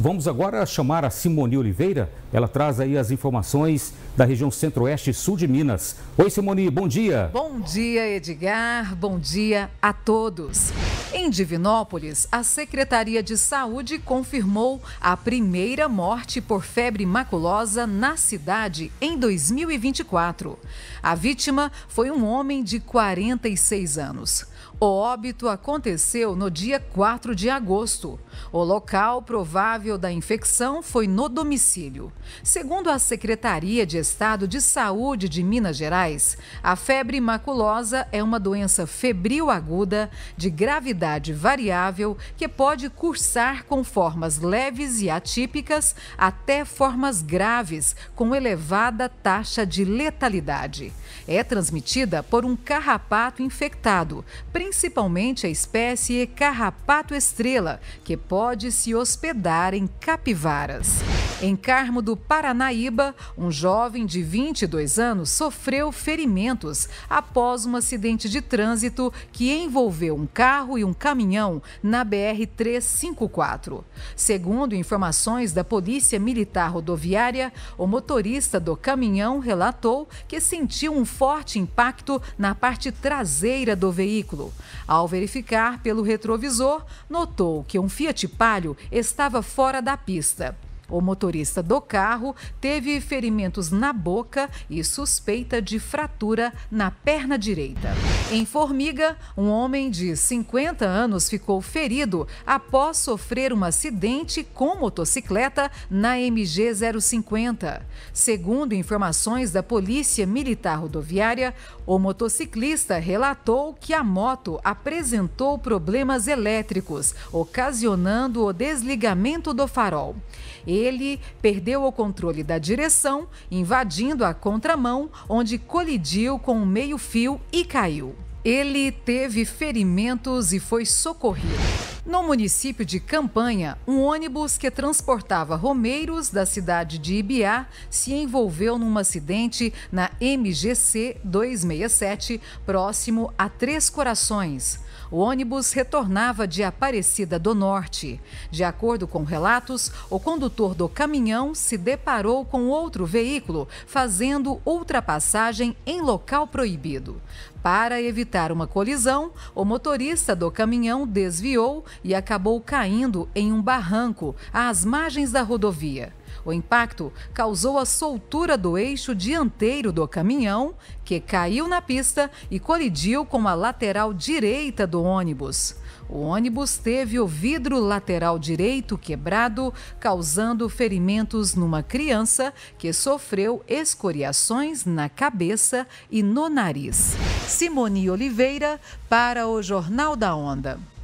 Vamos agora chamar a Simone Oliveira. Ela traz aí as informações da região centro-oeste e sul de Minas. Oi, Simone, bom dia. Bom dia, Edgar. Bom dia a todos. Em Divinópolis, a Secretaria de Saúde confirmou a primeira morte por febre maculosa na cidade em 2024. A vítima foi um homem de 46 anos. O óbito aconteceu no dia 4 de agosto. O local provável responsável da infecção foi no domicílio. Segundo a Secretaria de Estado de Saúde de Minas Gerais, a febre maculosa é uma doença febril aguda de gravidade variável que pode cursar com formas leves e atípicas até formas graves com elevada taxa de letalidade. É transmitida por um carrapato infectado, principalmente a espécie carrapato estrela, que pode se hospedar em capivaras. Em Carmo do Paranaíba, um jovem de 22 anos sofreu ferimentos após um acidente de trânsito que envolveu um carro e um caminhão na BR-354. Segundo informações da Polícia Militar Rodoviária, o motorista do caminhão relatou que sentiu um forte impacto na parte traseira do veículo. Ao verificar pelo retrovisor, notou que um Fiat Palio estava fora da pista. O motorista do carro teve ferimentos na boca e suspeita de fratura na perna direita. Em Formiga, um homem de 50 anos ficou ferido após sofrer um acidente com motocicleta na MG 050. Segundo informações da Polícia Militar Rodoviária, o motociclista relatou que a moto apresentou problemas elétricos, ocasionando o desligamento do farol. E ele perdeu o controle da direção, invadindo a contramão, onde colidiu com o meio-fio e caiu. Ele teve ferimentos e foi socorrido. No município de Campanha, um ônibus que transportava romeiros da cidade de Ibiá se envolveu num acidente na MGC 267, próximo a Três Corações. O ônibus retornava de Aparecida do Norte. De acordo com relatos, o condutor do caminhão se deparou com outro veículo, fazendo ultrapassagem em local proibido. Para evitar uma colisão, o motorista do caminhão desviou e acabou caindo em um barranco às margens da rodovia. O impacto causou a soltura do eixo dianteiro do caminhão, que caiu na pista e colidiu com a lateral direita do ônibus. O ônibus teve o vidro lateral direito quebrado, causando ferimentos numa criança que sofreu escoriações na cabeça e no nariz. Simone Oliveira para o Jornal da Onda.